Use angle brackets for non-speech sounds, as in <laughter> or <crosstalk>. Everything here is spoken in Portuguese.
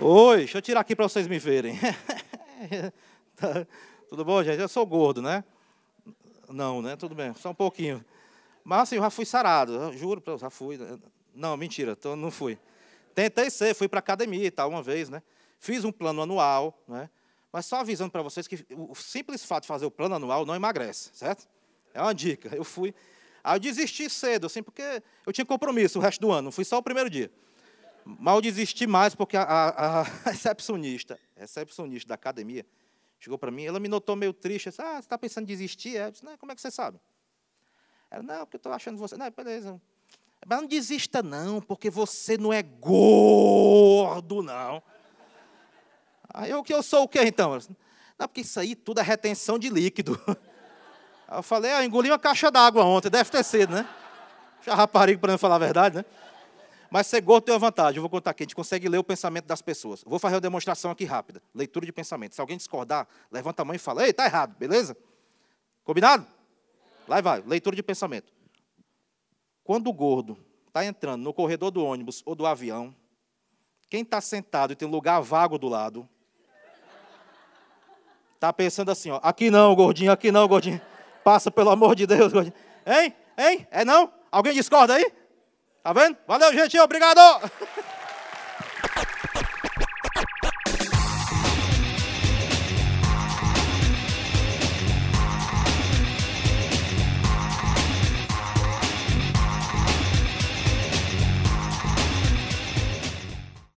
Oi, deixa eu tirar aqui para vocês me verem. <laughs> Tá, tudo bom, gente? Eu sou gordo, né? Não, né? Tudo bem, só um pouquinho. Mas assim, eu já fui sarado, juro, eu já fui. Né? Não, mentira, então não fui. Tentei ser, fui para academia e tal uma vez, né? Fiz um plano anual, né? Mas só avisando para vocês que o simples fato de fazer o plano anual não emagrece, certo? É uma dica. Eu fui. Aí eu desisti cedo, assim, porque eu tinha compromisso o resto do ano, não fui só o primeiro dia. Mal desisti mais, porque a, a, a <laughs> recepcionista, recepcionista da academia, chegou para mim, ela me notou meio triste, disse, ah, você está pensando em desistir? Eu disse, não, como é que você sabe? Ela, não, porque eu estou achando você, não, beleza. Mas não desista não, porque você não é gordo, não. Aí eu, que eu sou o quê, então? Disse, não, porque isso aí tudo é retenção de líquido. <laughs> Aí eu falei, ah, engoli uma caixa d'água ontem, deve ter sido, né? Já rapariga para não falar a verdade, né? Mas ser gordo tem uma vantagem. Eu vou contar aqui. A gente consegue ler o pensamento das pessoas. vou fazer uma demonstração aqui rápida. Leitura de pensamento. Se alguém discordar, levanta a mão e fala: Ei, tá errado, beleza? Combinado? Lá vai. Leitura de pensamento. Quando o gordo está entrando no corredor do ônibus ou do avião, quem está sentado e tem lugar vago do lado, está pensando assim: ó, aqui não, gordinho, aqui não, gordinho. Passa, pelo amor de Deus, gordinho. Hein? Hein? É não? Alguém discorda aí? Tá vendo? Valeu, gente. Obrigado. <laughs>